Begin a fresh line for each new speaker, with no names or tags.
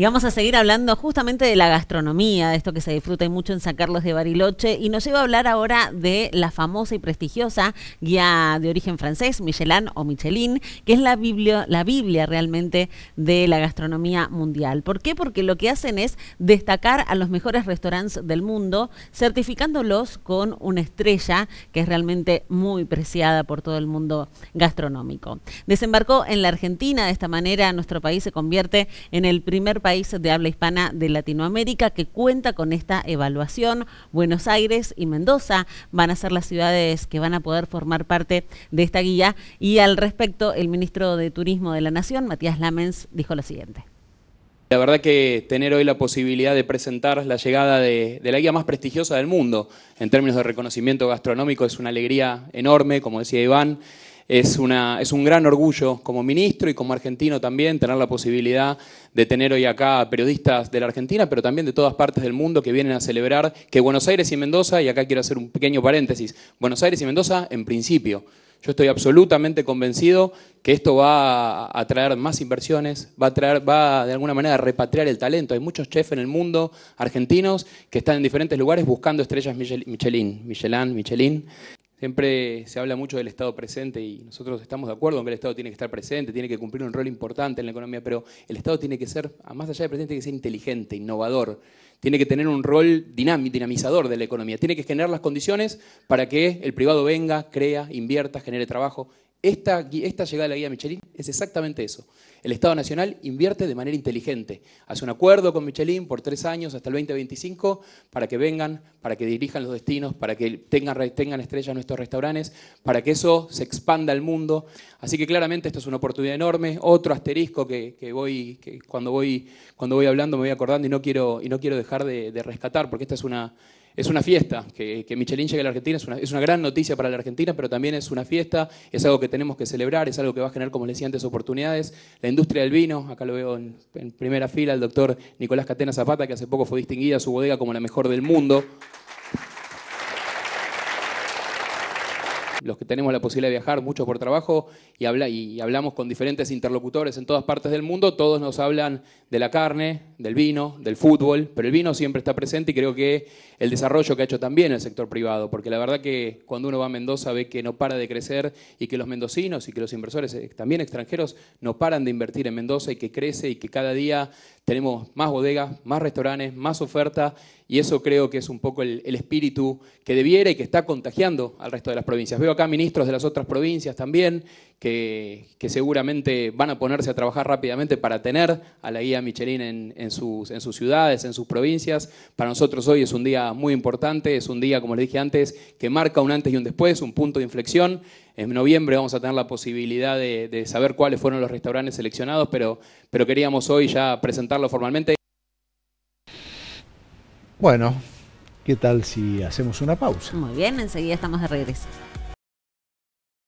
Y vamos a seguir hablando justamente de la gastronomía, de esto que se disfruta y mucho en sacarlos de Bariloche. Y nos lleva a hablar ahora de la famosa y prestigiosa guía de origen francés, Michelin o Michelin, que es la Biblia, la Biblia realmente de la gastronomía mundial. ¿Por qué? Porque lo que hacen es destacar a los mejores restaurantes del mundo, certificándolos con una estrella que es realmente muy preciada por todo el mundo gastronómico. Desembarcó en la Argentina, de esta manera nuestro país se convierte en el primer país de habla hispana de Latinoamérica que cuenta con esta evaluación. Buenos Aires y Mendoza van a ser las ciudades que van a poder formar parte de esta guía. Y al respecto, el ministro de Turismo de la Nación, Matías Lamens, dijo lo siguiente.
La verdad que tener hoy la posibilidad de presentar la llegada de, la guía más prestigiosa del mundo en términos de reconocimiento gastronómico es una alegría enorme, como decía Iván. Es, una, es un gran orgullo como ministro y como argentino también tener la posibilidad de tener hoy acá periodistas de la Argentina, pero también de todas partes del mundo que vienen a celebrar que Buenos Aires y Mendoza, y acá quiero hacer un pequeño paréntesis, Buenos Aires y Mendoza en principio. Yo estoy absolutamente convencido que esto va a traer más inversiones, va a traer, va de alguna manera a repatriar el talento. Hay muchos chefs en el mundo argentinos que están en diferentes lugares buscando estrellas Michelin, Michelin, Michelin, Siempre se habla mucho del Estado presente y nosotros estamos de acuerdo en que el Estado tiene que estar presente, tiene que cumplir un rol importante en la economía, pero el Estado tiene que ser, más allá de presente, tiene que ser inteligente, innovador tiene que tener un rol dinamizador de la economía, tiene que generar las condiciones para que el privado venga, crea, invierta, genere trabajo. Esta, llegada de la guía Michelin es exactamente eso. El Estado Nacional invierte de manera inteligente. Hace un acuerdo con Michelin por tres años hasta el 2025 para que vengan, para que dirijan los destinos, para que tengan, tengan estrellas nuestros restaurantes, para que eso se expanda al mundo. Así que claramente esto es una oportunidad enorme. Otro asterisco que, voy, cuando, voy, hablando me voy acordando y no quiero, y no quiero dejar de, rescatar, porque esta es una, es una fiesta, que, Michelin llegue a la Argentina es una, gran noticia para la Argentina, pero también es una fiesta, es algo que tenemos que celebrar, es algo que va a generar, como les decía antes, oportunidades. La industria del vino, acá lo veo en, primera fila, el doctor Nicolás Catena Zapata, que hace poco fue distinguida su bodega como la mejor del mundo. los que tenemos la posibilidad de viajar, mucho por trabajo, y, habla, y hablamos con diferentes interlocutores en todas partes del mundo, todos nos hablan de la carne, del vino, del fútbol, pero el vino siempre está presente y creo que el desarrollo que ha hecho también el sector privado, porque la verdad que cuando uno va a Mendoza ve que no para de crecer y que los mendocinos y que los inversores, eh, también extranjeros, no paran de invertir en Mendoza y que crece y que cada día tenemos más bodegas, más restaurantes, más ofertas y eso creo que es un poco el, espíritu que debiera y que está contagiando al resto de las provincias. Veo acá ministros de las otras provincias también que, seguramente van a ponerse a trabajar rápidamente para tener a la guía Michelin en sus ciudades, en sus provincias. Para nosotros hoy es un día muy importante, es un día, como les dije antes, que marca un antes y un después, un punto de inflexión en noviembre vamos a tener la posibilidad de, saber cuáles fueron los restaurantes seleccionados, pero, pero queríamos hoy ya presentarlo formalmente.
Bueno, ¿qué tal si hacemos una pausa? Muy bien, enseguida estamos de regreso.